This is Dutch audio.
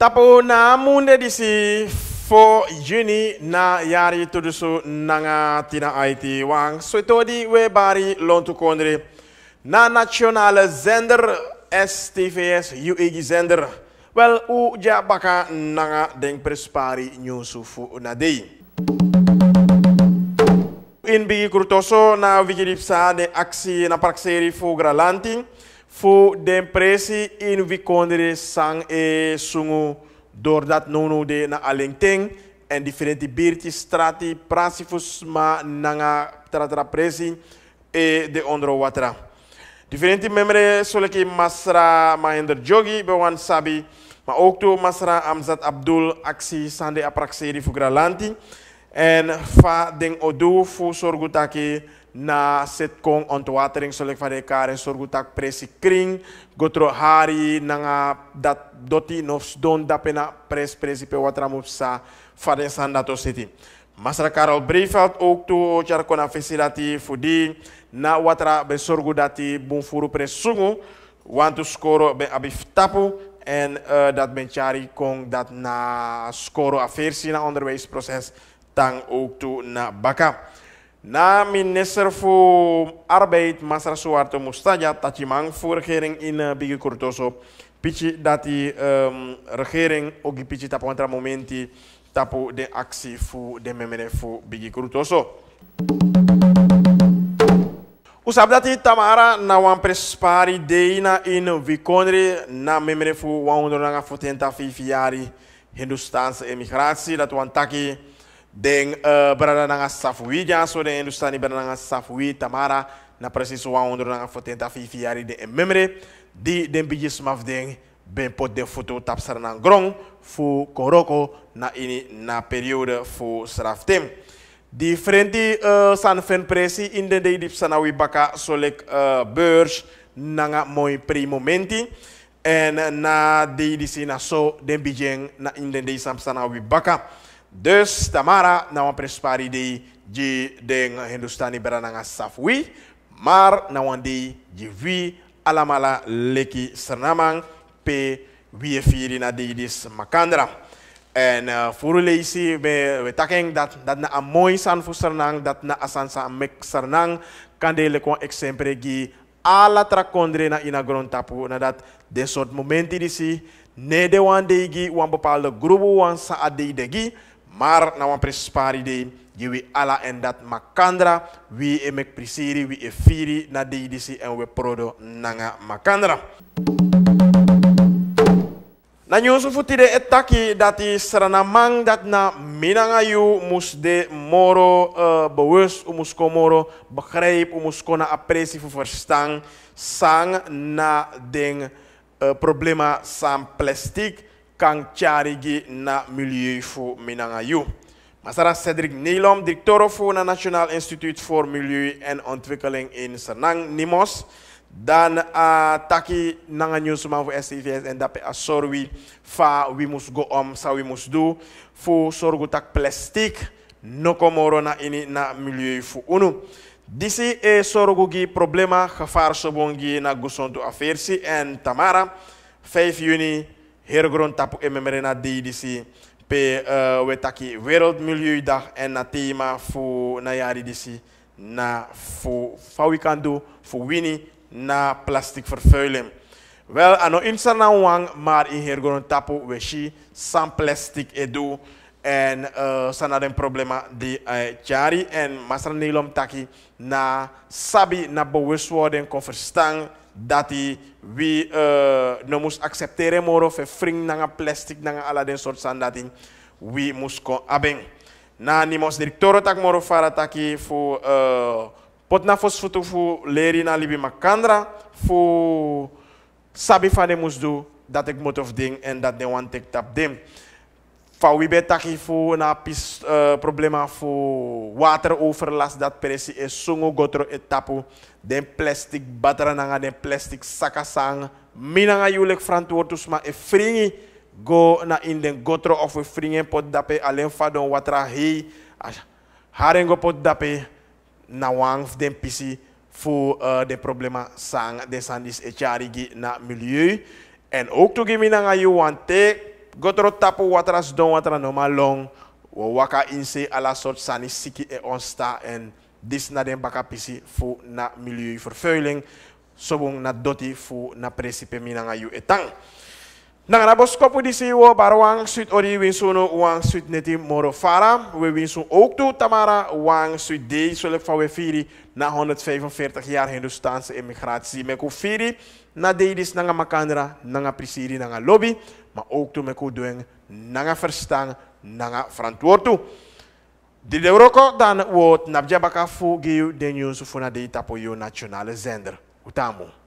Tapo na munda disi for juni na yari tudusu nanga tina IT wang. So ito di we bari lontu kondre na national zender STVS UEG zender. Well, uja baka nanga deng prespari nyusufu na day in bigi kurtoso na vigilipsa de aksi na prakseri fugra lanting fu de presi in wie sang e sungu dat nono de na alingting en differenti birti strati prasi ma nanga tratra presi e de ondro watra differenti memre soleki masra mahinder jogi bewan sabi ma ook to masra amzat abdul aksi sande aprakseri Fugralanti gralanti en fa den odu fu sorgutaki na set on to watering solek farekare sorgutak presi kring gotro hari nga dat doti nofs don dapena pres presi pe sa fare sandato city. Masra Karol out ook to char kona fesilati fudi na watra be sorgu dati bumfuru presungu wantu skoro be abif tapu en uh, dat ben chari kong dat na skoro afersi na onderwijsproces tang ook to na baka. Na minister voor Arbeid, Masra Suwarto Mustaja, tachimang voor regering in eh, Bigi Kurtoso, pichi dat die ehm, regering ook pichi tapo antra momenti tapo de actie voor de memere voor Bigi Kurtoso. Usab dati tamara na wan prespari deina in vikondre na memere fu wan ondronanga futenta fifiari Hindustanse emigratie dat wan taki deng uh, eh, brada nanga safwi janso den hindustani brada nanga safwi tamara na precis wawondro nanga fotenta fifi de den en di den bigi smaf ben pot de foto tapsar nanga grong fu koroko na ini na periode fu sraftem di frenti uh, eh, san fen presi in de dip sanawi baka solek uh, eh, beurs nanga mooi primo momenti en na de disi sina so den bijeng na in de sam sanawi baka dus Tamara nawa nou prespari di di deng Hindustani berananga safwi, mar nawan nou di di vi alamala leki sernamang pe wie e firi na die dis makandra. En uh, eh, voor we we taking dat dat na a mooi san fu sernang dat na asan sa mek sernang kan de lekon exemple gi ala trakondre na ina grontapu na dat de sort momenti disi ne de wan de gi wan bepaalde groepen wan sa adei de gi maar na wan idee, die Jewe ala en dat makandra, wie e mek prisiri, we e firi na deidisi en we prodo nanga makandra. Na nyonsu futi de etaki dati mang dat na minangayu mus de moro uh, eh, bewust umus komoro begrijp umus kona apresi fu verstang sang na ding uh, problema sam plastik kan tyari gi na milieu fu minanga yo. masara cedric nilom directeur fu na national institute voor milieu en ontwikkeling in senang nimos dan uh, taki nanga news man STVS en dape a sorwi fa we must go om sa we must do fu sorgu tak plastic no komoro na ini na milieu fu unu disi e sorgu gi problema gevaar sobongi na Gusonto afersi en tamara 5 juni Hergron tapu ememerena DDC pe uh, we taki wereldmilieudag en na thema fu na yari disi na fu doen voor wini na plastic vervuiling. Wel ano insa wang maar in Hergron tapu we shi san plastic edu en uh, eh, sana den problema di uh, eh, chari en masra nilom taki na sabi na bewustwording kon verstaan dati wi uh, eh, no mus acceptere moro fe fring nanga plastic nanga ala den sort san dati we mus kon abeng na ni mos directoro tak moro fara taki fu uh, pot na fos futu fu leri na libi makandra fu sabi fane do dat ek of ding en dat de wan tek tap dem van wie bij taki voor na pis uh, problema voor wateroverlast dat presi is e songo gotro etapu den plastic en den plastic sakasang minanga julik verantwoordus ma e go na in den gotro of we pot dape alleen water water hei harengo pot dape na wang den pisi voor eh, de problema sang de sandis echarigi na milieu en ook togi minanga you want take gotro tapu watras don watra noma long wo waka inse ala sort sani siki e onsta en dis na den baka pisi fu na vervuiling. sobong na doti fu na presipe minanga yu etang. Nang rabos ko di siwo barwang suit ori winsuno wang sweet neti moro fara. We winsu ook to tamara wang suit day sulik firi na 145 jaar Hindustaanse immigratie. Meku firi na deidis nanga makandra nanga prisiri nanga lobby. ma ook to meku doen nanga verstang nanga verantwoordu De Deuroko dan wordt nabjabaka fu giu de news fu na de tapo nationale zender. Utamu.